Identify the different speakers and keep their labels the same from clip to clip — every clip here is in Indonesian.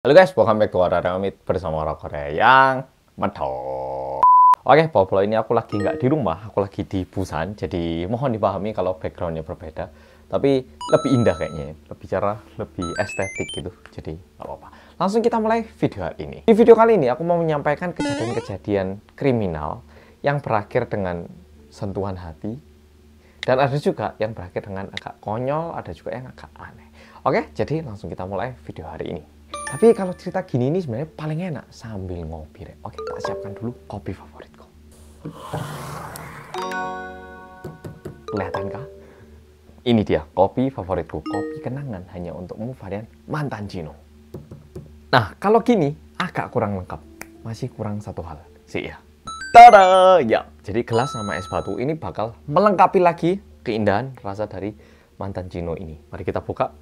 Speaker 1: Halo guys, welcome back to Warna bersama orang Korea yang medok. Oke, Poplo ini aku lagi nggak di rumah, aku lagi di Busan, jadi mohon dipahami kalau backgroundnya berbeda. Tapi lebih indah kayaknya, lebih cerah, lebih estetik gitu, jadi nggak apa-apa. Langsung kita mulai video hari ini. Di video kali ini aku mau menyampaikan kejadian-kejadian kriminal yang berakhir dengan sentuhan hati. Dan ada juga yang berakhir dengan agak konyol, ada juga yang agak aneh. Oke, jadi langsung kita mulai video hari ini. Tapi kalau cerita gini ini sebenarnya paling enak sambil ngopi, Rek. Oke, tak siapkan dulu kopi favoritku. Kelihatan kah? Ini dia, kopi favoritku. Kopi kenangan hanya untukmu varian mantan Cino. Nah, kalau gini agak kurang lengkap. Masih kurang satu hal sih ya. Tada! Ya, jadi gelas sama es batu ini bakal melengkapi lagi keindahan rasa dari mantan Cino ini. Mari kita buka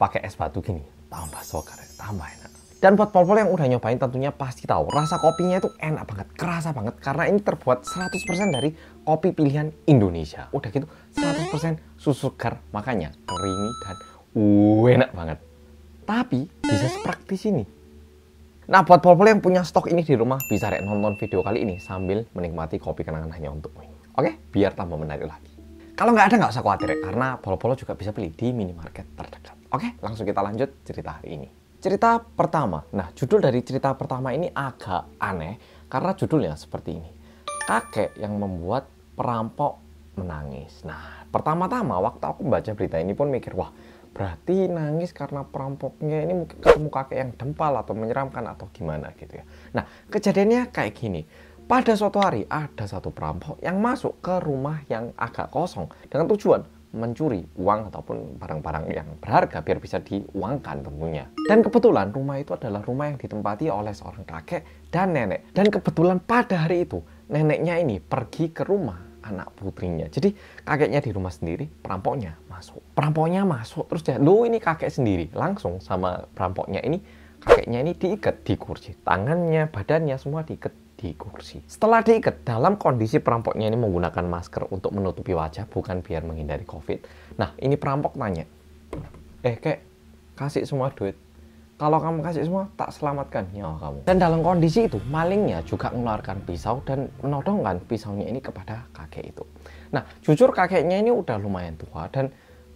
Speaker 1: pakai es batu gini. Tambah sokar, tambah enak. Dan buat polpol yang udah nyobain tentunya pasti tahu rasa kopinya itu enak banget, kerasa banget karena ini terbuat 100% dari kopi pilihan Indonesia. Udah gitu 100% susu segar, makanya creamy dan uh, enak banget. Tapi bisa sepraktis ini. Nah, buat polpol yang punya stok ini di rumah bisa rek nonton video kali ini sambil menikmati kopi kenangan hanya untukmu. Oke, biar tambah menarik lagi. Kalau nggak ada nggak usah khawatir karena polo-polo juga bisa beli di minimarket terdekat. Oke, langsung kita lanjut cerita hari ini. Cerita pertama. Nah, judul dari cerita pertama ini agak aneh karena judulnya seperti ini. Kakek yang membuat perampok menangis. Nah, pertama-tama waktu aku baca berita ini pun mikir, wah berarti nangis karena perampoknya ini mungkin ketemu kakek yang dempal atau menyeramkan atau gimana gitu ya. Nah, kejadiannya kayak gini. Pada suatu hari ada satu perampok yang masuk ke rumah yang agak kosong dengan tujuan mencuri uang ataupun barang-barang yang berharga biar bisa diuangkan tentunya. Dan kebetulan rumah itu adalah rumah yang ditempati oleh seorang kakek dan nenek. Dan kebetulan pada hari itu neneknya ini pergi ke rumah anak putrinya. Jadi kakeknya di rumah sendiri, perampoknya masuk. Perampoknya masuk terus dia, "Lo ini kakek sendiri." Langsung sama perampoknya ini kakeknya ini diikat di kursi, tangannya, badannya semua diikat di kursi. Setelah diikat, dalam kondisi perampoknya ini menggunakan masker untuk menutupi wajah, bukan biar menghindari COVID. Nah, ini perampok nanya, eh kek, kasih semua duit. Kalau kamu kasih semua, tak selamatkan nyawa kamu. Dan dalam kondisi itu, malingnya juga mengeluarkan pisau dan menodongkan pisaunya ini kepada kakek itu. Nah, jujur kakeknya ini udah lumayan tua dan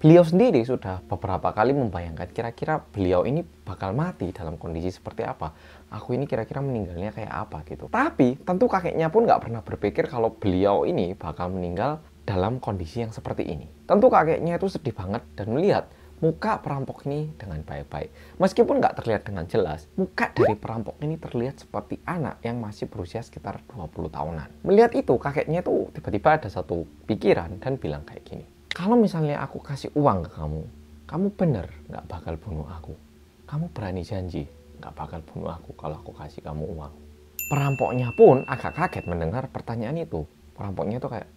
Speaker 1: beliau sendiri sudah beberapa kali membayangkan kira-kira beliau ini bakal mati dalam kondisi seperti apa aku ini kira-kira meninggalnya kayak apa gitu. Tapi tentu kakeknya pun nggak pernah berpikir kalau beliau ini bakal meninggal dalam kondisi yang seperti ini. Tentu kakeknya itu sedih banget dan melihat muka perampok ini dengan baik-baik. Meskipun nggak terlihat dengan jelas, muka dari perampok ini terlihat seperti anak yang masih berusia sekitar 20 tahunan. Melihat itu, kakeknya itu tiba-tiba ada satu pikiran dan bilang kayak gini. Kalau misalnya aku kasih uang ke kamu, kamu bener nggak bakal bunuh aku. Kamu berani janji nggak bakal bunuh aku kalau aku kasih kamu uang. Perampoknya pun agak kaget mendengar pertanyaan itu. Perampoknya itu kayak,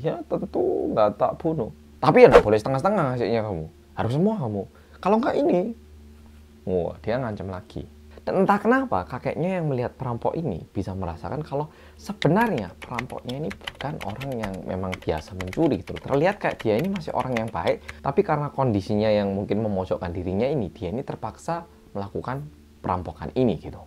Speaker 1: iya tentu nggak tak bunuh. Tapi ya nggak boleh setengah-setengah ngasihnya kamu. Harus semua kamu. Kalau nggak ini, wah dia ngancam lagi. Dan entah kenapa kakeknya yang melihat perampok ini bisa merasakan kalau sebenarnya perampoknya ini bukan orang yang memang biasa mencuri gitu. Terlihat kayak dia ini masih orang yang baik, tapi karena kondisinya yang mungkin memojokkan dirinya ini, dia ini terpaksa melakukan perampokan ini gitu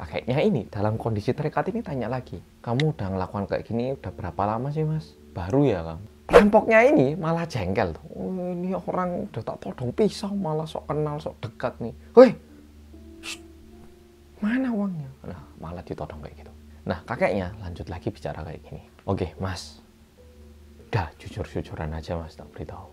Speaker 1: nah, kakeknya ini dalam kondisi terikat ini tanya lagi kamu udah ngelakukan kayak gini udah berapa lama sih mas baru ya kamu perampoknya ini malah jengkel tuh oh, ini orang udah tak todong pisau malah sok kenal sok dekat nih woi mana uangnya nah malah ditodong kayak gitu nah kakeknya lanjut lagi bicara kayak gini oke mas udah jujur jujuran aja mas tak beritahu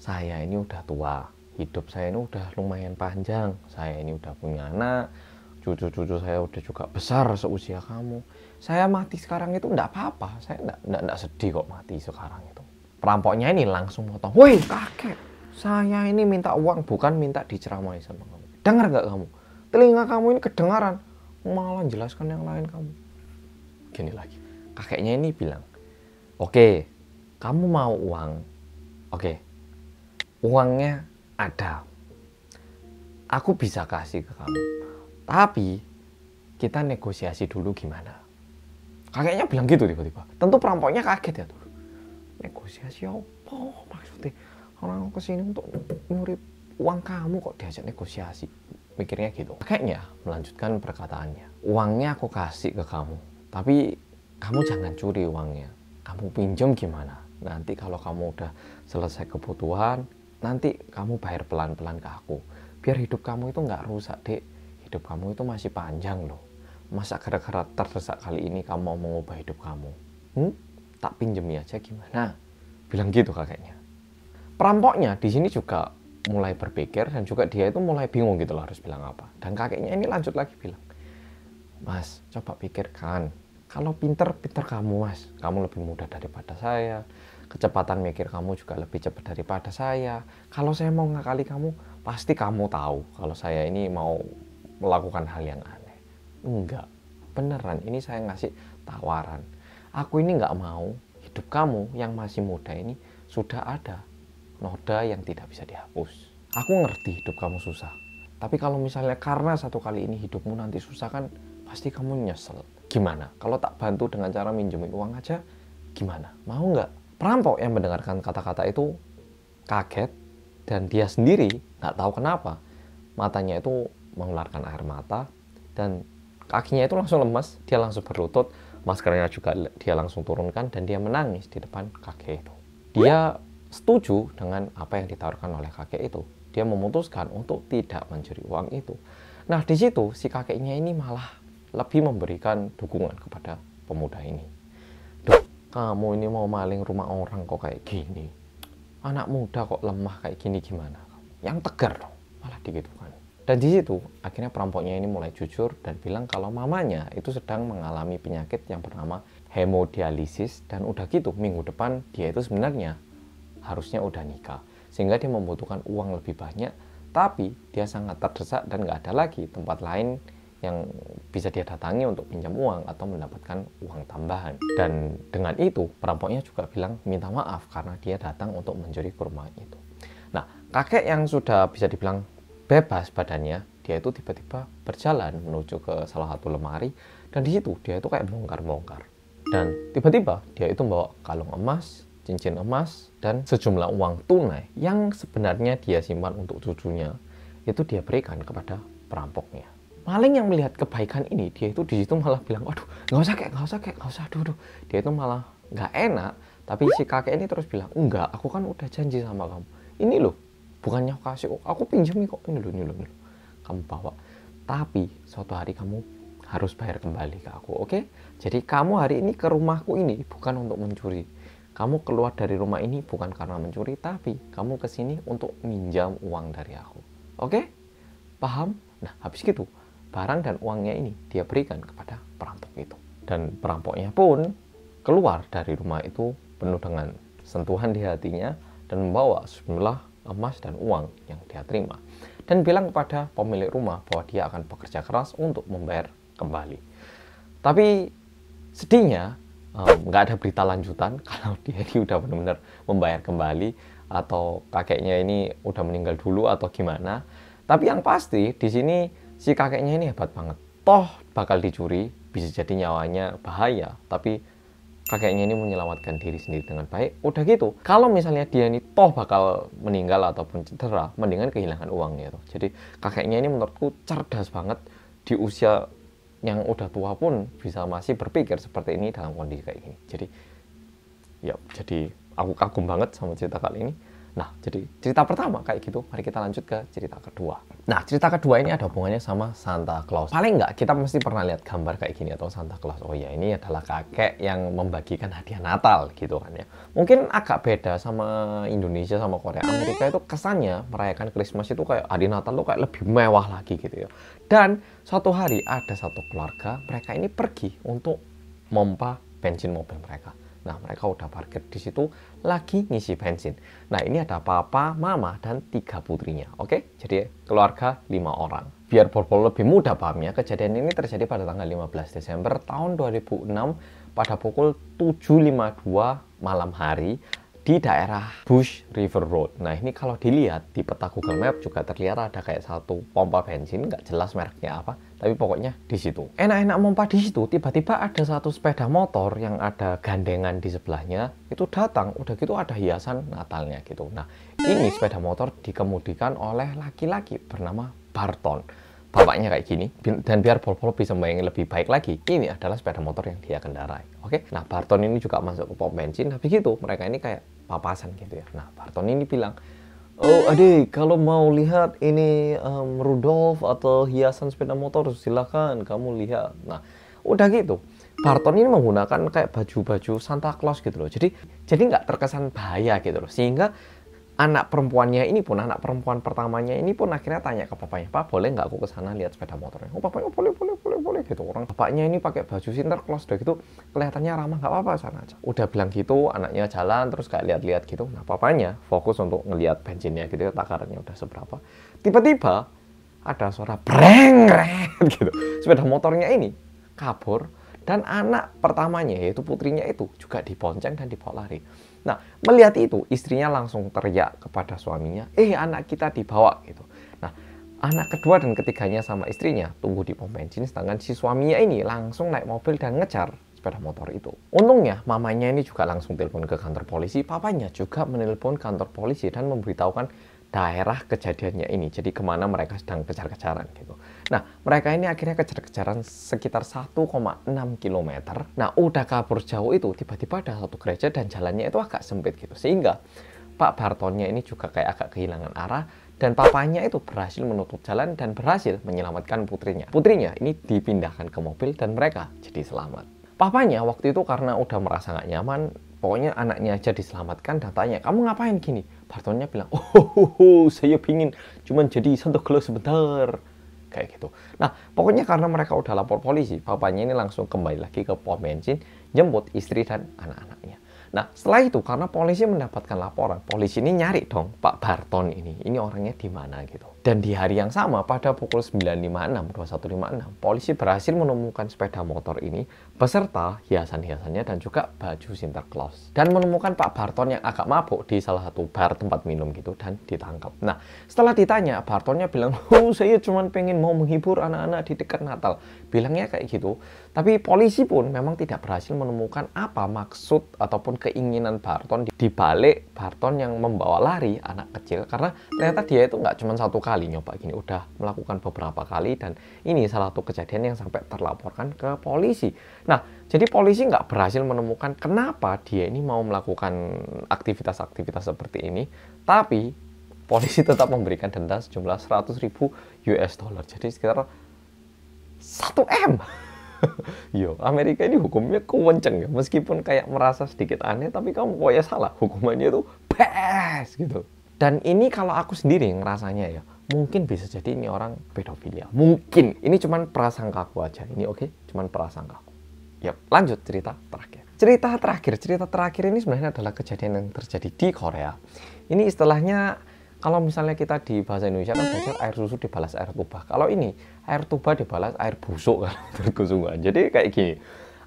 Speaker 1: saya ini udah tua hidup saya ini udah lumayan panjang saya ini udah punya anak cucu-cucu saya udah juga besar seusia kamu saya mati sekarang itu enggak apa-apa saya enggak, enggak, enggak sedih kok mati sekarang itu perampoknya ini langsung motong woi kakek saya ini minta uang bukan minta diceramai sama kamu dengar gak kamu telinga kamu ini kedengaran malah jelaskan yang lain kamu gini lagi kakeknya ini bilang oke okay, kamu mau uang oke okay, uangnya ada. Aku bisa kasih ke kamu. Tapi kita negosiasi dulu gimana. Kakeknya bilang gitu tiba-tiba. Tentu perampoknya kaget ya tuh. Negosiasi apa maksudnya? Orang kesini untuk nyuri uang kamu kok diajak negosiasi. Mikirnya gitu. Kakeknya melanjutkan perkataannya. Uangnya aku kasih ke kamu. Tapi kamu jangan curi uangnya. Kamu pinjam gimana? Nanti kalau kamu udah selesai kebutuhan, nanti kamu bayar pelan-pelan ke aku biar hidup kamu itu nggak rusak dek hidup kamu itu masih panjang loh masa gara-gara terdesak kali ini kamu mau mengubah hidup kamu hmm? tak pinjemi aja ya, gimana bilang gitu kakeknya perampoknya di sini juga mulai berpikir dan juga dia itu mulai bingung gitu loh harus bilang apa dan kakeknya ini lanjut lagi bilang mas coba pikirkan kalau pinter pinter kamu mas kamu lebih mudah daripada saya kecepatan mikir kamu juga lebih cepat daripada saya kalau saya mau ngakali kamu pasti kamu tahu kalau saya ini mau melakukan hal yang aneh enggak beneran ini saya ngasih tawaran aku ini nggak mau hidup kamu yang masih muda ini sudah ada noda yang tidak bisa dihapus aku ngerti hidup kamu susah tapi kalau misalnya karena satu kali ini hidupmu nanti susah kan pasti kamu nyesel. Gimana? Kalau tak bantu dengan cara minjemin uang aja, gimana? Mau nggak? Perampok yang mendengarkan kata-kata itu kaget dan dia sendiri nggak tahu kenapa. Matanya itu mengeluarkan air mata dan kakinya itu langsung lemas dia langsung berlutut, maskernya juga dia langsung turunkan dan dia menangis di depan kakek itu. Dia setuju dengan apa yang ditawarkan oleh kakek itu. Dia memutuskan untuk tidak mencuri uang itu. Nah, di situ si kakeknya ini malah lebih memberikan dukungan kepada pemuda ini kamu ini mau maling rumah orang kok kayak gini anak muda kok lemah kayak gini gimana yang tegar dong malah gitu kan dan di situ akhirnya perampoknya ini mulai jujur dan bilang kalau mamanya itu sedang mengalami penyakit yang bernama hemodialisis dan udah gitu minggu depan dia itu sebenarnya harusnya udah nikah sehingga dia membutuhkan uang lebih banyak tapi dia sangat terdesak dan nggak ada lagi tempat lain yang bisa dia datangi untuk pinjam uang atau mendapatkan uang tambahan. Dan dengan itu perampoknya juga bilang minta maaf karena dia datang untuk mencuri kurma itu. Nah, kakek yang sudah bisa dibilang bebas badannya, dia itu tiba-tiba berjalan menuju ke salah satu lemari dan di situ dia itu kayak bongkar-bongkar. Dan tiba-tiba dia itu membawa kalung emas, cincin emas, dan sejumlah uang tunai yang sebenarnya dia simpan untuk cucunya itu dia berikan kepada perampoknya. Maling yang melihat kebaikan ini dia itu di situ malah bilang aduh nggak usah kayak nggak usah kayak nggak usah aduh, aduh dia itu malah nggak enak tapi si kakek ini terus bilang enggak aku kan udah janji sama kamu ini loh bukannya aku kasih aku pinjami kok ini loh ini loh, ini loh. kamu bawa tapi suatu hari kamu harus bayar kembali ke aku oke okay? jadi kamu hari ini ke rumahku ini bukan untuk mencuri kamu keluar dari rumah ini bukan karena mencuri tapi kamu kesini untuk minjam uang dari aku oke okay? paham nah habis gitu barang dan uangnya ini dia berikan kepada perampok itu. Dan perampoknya pun keluar dari rumah itu penuh dengan sentuhan di hatinya dan membawa sejumlah emas dan uang yang dia terima. Dan bilang kepada pemilik rumah bahwa dia akan bekerja keras untuk membayar kembali. Tapi sedihnya eh, nggak um, ada berita lanjutan kalau dia ini udah benar-benar membayar kembali atau kakeknya ini udah meninggal dulu atau gimana. Tapi yang pasti di sini si kakeknya ini hebat banget. Toh bakal dicuri, bisa jadi nyawanya bahaya, tapi kakeknya ini menyelamatkan diri sendiri dengan baik. Udah gitu, kalau misalnya dia ini toh bakal meninggal ataupun cedera, mendingan kehilangan uangnya tuh. Jadi kakeknya ini menurutku cerdas banget di usia yang udah tua pun bisa masih berpikir seperti ini dalam kondisi kayak gini. Jadi ya jadi aku kagum banget sama cerita kali ini. Nah, jadi cerita pertama kayak gitu. Mari kita lanjut ke cerita kedua. Nah, cerita kedua ini ada hubungannya sama Santa Claus. Paling nggak kita mesti pernah lihat gambar kayak gini atau Santa Claus. Oh ya, ini adalah kakek yang membagikan hadiah Natal gitu kan ya. Mungkin agak beda sama Indonesia sama Korea. Amerika itu kesannya merayakan Christmas itu kayak hari Natal tuh kayak lebih mewah lagi gitu ya. Dan suatu hari ada satu keluarga, mereka ini pergi untuk mompa bensin mobil mereka Nah, mereka udah parkir di situ lagi ngisi bensin. Nah, ini ada papa, mama, dan tiga putrinya. Oke, jadi keluarga lima orang. Biar Borbol lebih mudah pahamnya, kejadian ini terjadi pada tanggal 15 Desember tahun 2006 pada pukul 7.52 malam hari di daerah Bush River Road. Nah ini kalau dilihat di peta Google Map juga terlihat ada kayak satu pompa bensin, nggak jelas mereknya apa tapi pokoknya di situ enak-enak mompa di situ tiba-tiba ada satu sepeda motor yang ada gandengan di sebelahnya itu datang udah gitu ada hiasan Natalnya gitu nah ini sepeda motor dikemudikan oleh laki-laki bernama Barton bapaknya kayak gini dan biar Pol-Pol bisa bayangin lebih baik lagi ini adalah sepeda motor yang dia kendarai oke nah Barton ini juga masuk ke pom bensin tapi gitu mereka ini kayak papasan gitu ya nah Barton ini bilang Oh adik, kalau mau lihat ini um, Rudolf atau hiasan sepeda motor silahkan kamu lihat. Nah udah gitu, Barton ini menggunakan kayak baju-baju Santa Claus gitu loh. Jadi jadi nggak terkesan bahaya gitu loh. Sehingga anak perempuannya ini pun anak perempuan pertamanya ini pun akhirnya tanya ke papanya, Pak boleh nggak aku ke sana lihat sepeda motornya? Oh papanya oh, boleh boleh boleh-boleh gitu orang bapaknya ini pakai baju sinterklas udah gitu kelihatannya ramah nggak apa-apa sana aja udah bilang gitu anaknya jalan terus kayak lihat-lihat gitu nah papanya fokus untuk ngelihat bensinnya gitu ya, takarannya udah seberapa tiba-tiba ada suara breng gitu sepeda motornya ini kabur dan anak pertamanya yaitu putrinya itu juga dibonceng dan dibawa lari. Nah, melihat itu istrinya langsung teriak kepada suaminya, "Eh, anak kita dibawa." gitu. Anak kedua dan ketiganya sama istrinya tunggu di pom bensin sedangkan si suaminya ini langsung naik mobil dan ngejar sepeda motor itu. Untungnya mamanya ini juga langsung telepon ke kantor polisi, papanya juga menelpon kantor polisi dan memberitahukan daerah kejadiannya ini. Jadi kemana mereka sedang kejar-kejaran gitu. Nah, mereka ini akhirnya kejar-kejaran sekitar 1,6 km. Nah, udah kabur jauh itu, tiba-tiba ada satu gereja dan jalannya itu agak sempit gitu. Sehingga Pak Bartonnya ini juga kayak agak kehilangan arah dan papanya itu berhasil menutup jalan dan berhasil menyelamatkan putrinya. Putrinya ini dipindahkan ke mobil dan mereka jadi selamat. Papanya waktu itu karena udah merasa nggak nyaman, pokoknya anaknya aja diselamatkan datanya. Kamu ngapain gini? Bartonnya bilang, oh, oh, oh saya pingin cuman jadi Santo Claus sebentar. Kayak gitu. Nah, pokoknya karena mereka udah lapor polisi, papanya ini langsung kembali lagi ke pom bensin, jemput istri dan anak-anaknya. Nah, setelah itu karena polisi mendapatkan laporan, polisi ini nyari dong Pak Barton ini. Ini orangnya di mana gitu. Dan di hari yang sama pada pukul 9.56 21.56 polisi berhasil menemukan sepeda motor ini beserta hiasan-hiasannya dan juga baju Sinterklaas dan menemukan Pak Barton yang agak mabuk di salah satu bar tempat minum gitu dan ditangkap. Nah setelah ditanya Bartonnya bilang oh saya cuma pengen mau menghibur anak-anak di dekat Natal bilangnya kayak gitu tapi polisi pun memang tidak berhasil menemukan apa maksud ataupun keinginan Barton di balik Barton yang membawa lari anak kecil karena ternyata dia itu nggak cuma satu kali kali nyoba gini, udah melakukan beberapa kali dan ini salah satu kejadian yang sampai terlaporkan ke polisi. Nah, jadi polisi nggak berhasil menemukan kenapa dia ini mau melakukan aktivitas-aktivitas seperti ini, tapi polisi tetap memberikan denda sejumlah 100 ribu US dollar. Jadi sekitar 1 M. Yo, Amerika ini hukumnya kewenceng ya. Meskipun kayak merasa sedikit aneh, tapi kamu kok ya salah. Hukumannya itu best gitu. Dan ini kalau aku sendiri rasanya ya, mungkin bisa jadi ini orang pedofilia. Mungkin ini cuman prasangka aku aja. Ini oke, okay? cuman aku Yap, lanjut cerita terakhir. Cerita terakhir, cerita terakhir ini sebenarnya adalah kejadian yang terjadi di Korea. Ini istilahnya kalau misalnya kita di bahasa Indonesia kan belajar air susu dibalas air tuba. Kalau ini air tuba dibalas air busuk kan tergusungan. Jadi kayak gini.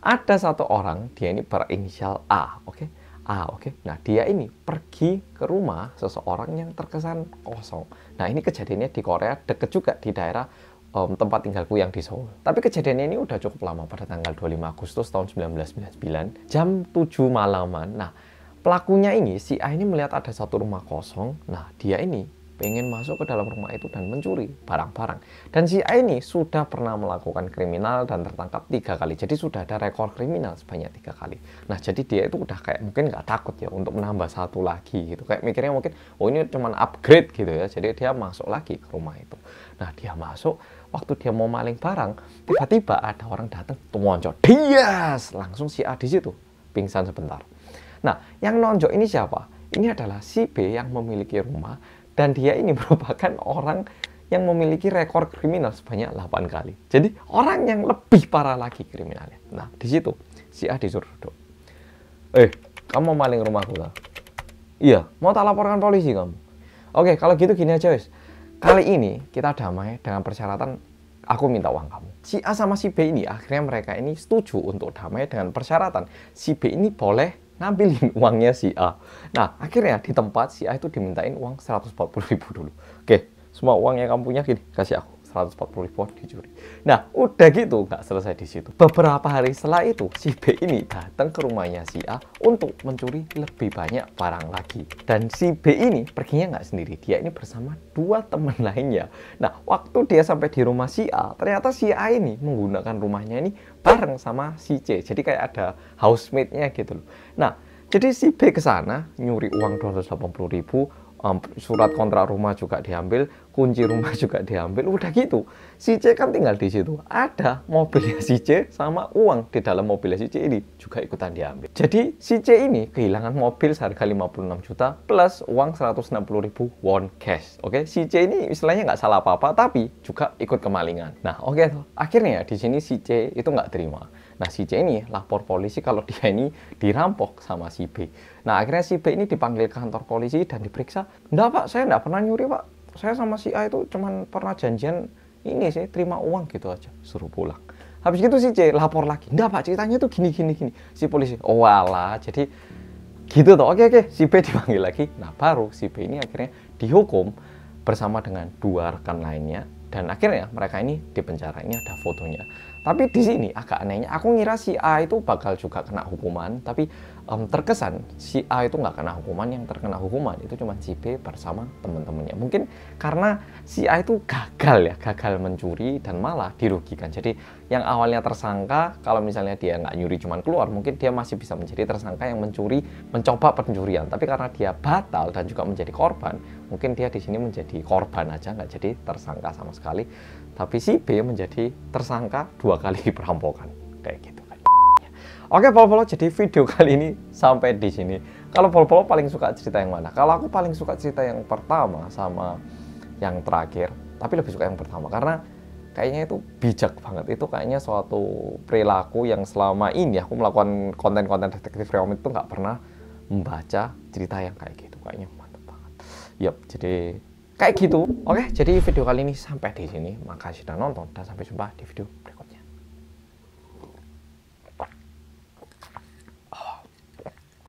Speaker 1: Ada satu orang dia ini berinisial A, oke? Okay? Ah, oke. Okay. Nah, dia ini pergi ke rumah seseorang yang terkesan kosong. Nah, ini kejadiannya di Korea, deket juga di daerah um, tempat tinggalku yang di Seoul. Tapi kejadiannya ini udah cukup lama pada tanggal 25 Agustus tahun 1999, jam 7 malaman. Nah, pelakunya ini si A ini melihat ada satu rumah kosong. Nah, dia ini ingin masuk ke dalam rumah itu dan mencuri barang-barang. Dan si A ini sudah pernah melakukan kriminal dan tertangkap tiga kali. Jadi sudah ada rekor kriminal sebanyak tiga kali. Nah jadi dia itu udah kayak mungkin nggak takut ya untuk menambah satu lagi gitu. Kayak mikirnya mungkin oh ini cuma upgrade gitu ya. Jadi dia masuk lagi ke rumah itu. Nah dia masuk waktu dia mau maling barang tiba-tiba ada orang datang tuh dia langsung si A di situ pingsan sebentar. Nah, yang nonjok ini siapa? Ini adalah si B yang memiliki rumah dan dia ini merupakan orang yang memiliki rekor kriminal sebanyak 8 kali. Jadi orang yang lebih parah lagi kriminalnya. Nah, di situ si A disuruh duduk. Eh, kamu mau maling rumahku lah. Iya, mau tak laporkan polisi kamu. Oke, kalau gitu gini aja wis. Kali ini kita damai dengan persyaratan aku minta uang kamu. Si A sama si B ini akhirnya mereka ini setuju untuk damai dengan persyaratan si B ini boleh ngambilin uangnya si A. Nah, akhirnya di tempat si A itu dimintain uang 140 ribu dulu. Oke, semua uang yang kamu punya gini, kasih aku. 140 volt dicuri. Nah, udah gitu nggak selesai di situ. Beberapa hari setelah itu, si B ini datang ke rumahnya si A untuk mencuri lebih banyak barang lagi. Dan si B ini perginya nggak sendiri, dia ini bersama dua teman lainnya. Nah, waktu dia sampai di rumah si A, ternyata si A ini menggunakan rumahnya ini bareng sama si C. Jadi kayak ada housemate-nya gitu loh. Nah, jadi si B ke sana nyuri uang 280 ribu, surat kontrak rumah juga diambil, kunci rumah juga diambil, udah gitu. Si C kan tinggal di situ. Ada mobilnya si C sama uang di dalam mobilnya si C ini juga ikutan diambil. Jadi si C ini kehilangan mobil seharga 56 juta plus uang 160 ribu won cash. Oke, si C ini istilahnya nggak salah apa-apa, tapi juga ikut kemalingan. Nah, oke, akhirnya di sini si C itu nggak terima Nah si C ini lapor polisi kalau dia ini dirampok sama si B. Nah akhirnya si B ini dipanggil ke kantor polisi dan diperiksa. Enggak pak, saya enggak pernah nyuri pak. Saya sama si A itu cuma pernah janjian ini sih terima uang gitu aja. Suruh pulang. Habis itu si C lapor lagi. Enggak pak, ceritanya tuh gini gini gini. Si polisi, oh walah jadi gitu tuh. Oke oke, si B dipanggil lagi. Nah baru si B ini akhirnya dihukum bersama dengan dua rekan lainnya dan akhirnya mereka ini dipenjara ini ada fotonya tapi di sini agak anehnya aku ngira si A itu bakal juga kena hukuman tapi um, terkesan si A itu nggak kena hukuman yang terkena hukuman itu cuma si B bersama temen-temennya. mungkin karena si A itu gagal ya gagal mencuri dan malah dirugikan jadi yang awalnya tersangka kalau misalnya dia nggak nyuri cuman keluar mungkin dia masih bisa menjadi tersangka yang mencuri mencoba pencurian tapi karena dia batal dan juga menjadi korban mungkin dia di sini menjadi korban aja nggak jadi tersangka sama sekali tapi si B menjadi tersangka dua kali perampokan kayak gitu kan. Oke Polo-Polo jadi video kali ini sampai di sini. Kalau Polo-Polo paling suka cerita yang mana? Kalau aku paling suka cerita yang pertama sama yang terakhir, tapi lebih suka yang pertama karena kayaknya itu bijak banget itu kayaknya suatu perilaku yang selama ini aku melakukan konten-konten detektif realm itu nggak pernah membaca cerita yang kayak gitu kayaknya mantap banget yep jadi kayak gitu oke jadi video kali ini sampai di sini makasih sudah nonton dan sampai jumpa di video berikutnya